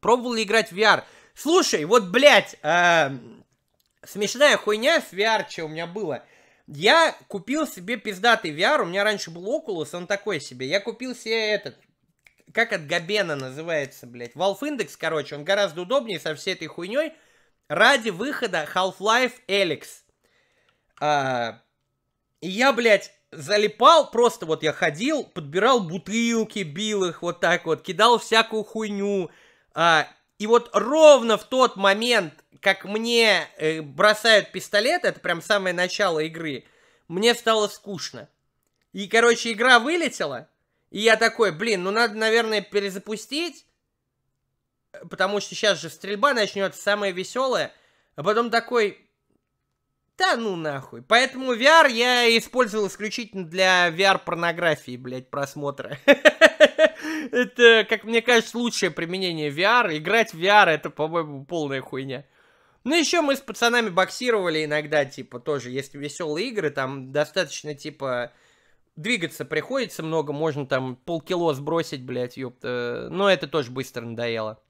пробовал играть в VR? Слушай, вот, блядь, э, смешная хуйня с VR, что у меня было. Я купил себе пиздатый VR, у меня раньше был Oculus, он такой себе. Я купил себе этот, как от Габена называется, блядь, Valve Index, короче, он гораздо удобнее со всей этой хуйней, ради выхода Half-Life Alyx. А, и я, блядь, залипал, просто вот я ходил, подбирал бутылки, бил их вот так вот, кидал всякую хуйню, а, и вот ровно в тот момент, как мне э, бросают пистолет, это прям самое начало игры, мне стало скучно. И, короче, игра вылетела, и я такой, блин, ну надо, наверное, перезапустить, потому что сейчас же стрельба начнется, самое веселое. А потом такой, да ну нахуй. Поэтому VR я использовал исключительно для VR-порнографии, блядь, просмотра. Это, как мне кажется, лучшее применение VR. Играть в VR это, по-моему, полная хуйня. Ну, еще мы с пацанами боксировали иногда, типа, тоже есть веселые игры, там достаточно, типа, двигаться приходится много, можно там полкило сбросить, блядь, ёпта. Но это тоже быстро надоело.